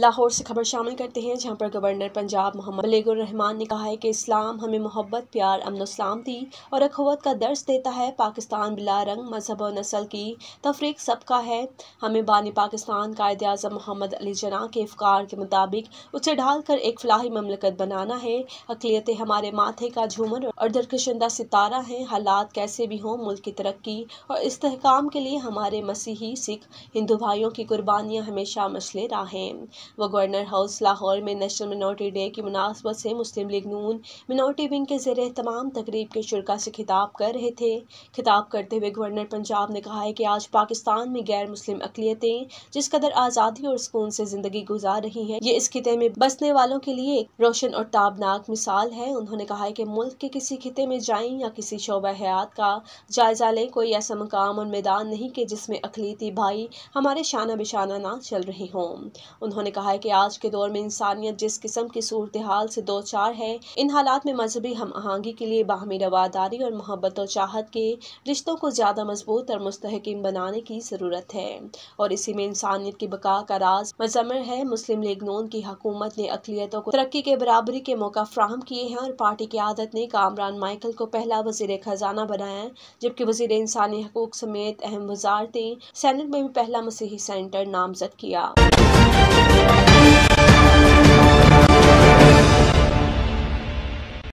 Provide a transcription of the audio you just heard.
लाहौर से खबर शामिल करते हैं जहां पर गवर्नर पंजाब मोहम्मद मलिकुर रहमान ने कहा है कि इस्लाम हमें मोहब्बत प्यार अमन सलामती और अखवत का दर्ज देता है पाकिस्तान बिला रंग मजहब और नस्ल की तफरीक सबका है हमें बानी पाकिस्तान कायद अजम मोहम्मद अली जना के अफकार के मुताबिक उसे ढालकर एक फलाही ममलकत बनाना है अकलीतें हमारे माथे का झूमर और दरकशंदा सितारा है हालात कैसे भी हों मुल्क की तरक्की और इसकाम के लिए हमारे मसीही सिख हिंदू भाइयों की कुर्बानियाँ हमेशा मछले रहा हैं वह गवर्नर हाउस लाहौर में नेशनल मिनोरिटी डे की मुनासबत से मुस्लिम लीग नून मिनार्टी विंग के जेर तमाम तकरीब के शुरा से खिताब कर रहे थे खिताब करते हुए गवर्नर पंजाब ने कहा है कि आज पाकिस्तान में गैर मुस्लिम अकलीतें जिस कदर आज़ादी और सुकून से ज़िंदगी गुजार रही हैं ये इस खिते में बसने वालों के लिए रोशन और ताबनाक मिसाल है उन्होंने कहा है कि मुल्क के किसी खिते में जाएं या किसी शोबा हयात का जायज़ा लें कोई ऐसा मकाम और मैदान नहीं कि जिसमें अकलीती भाई हमारे शाना बिशाना ना चल रहे हों उन्होंने कहा कहा है कि आज के दौर में इंसानियत जिस किस्म की सूरत हाल से दो चार है इन हालात में मजहबी हम आहंगी के लिए बाहमी रवादारी और मोहब्बत और चाहत के रिश्तों को ज़्यादा मजबूत और मुस्तकम बनाने की ज़रूरत है और इसी में इंसानियत की बका का राज मजमर है मुस्लिम लीग नून की हकूमत ने अकलीतों को तरक्की के बराबरी के मौका फ्राहम किए हैं और पार्टी की आदत ने कामरान माइकल को पहला वजीर खजाना बनाया जबकि वजीर इंसानी हकूक समेत अहम वजारतें सेनेट में भी पहला मसीही सेंटर नामजद किया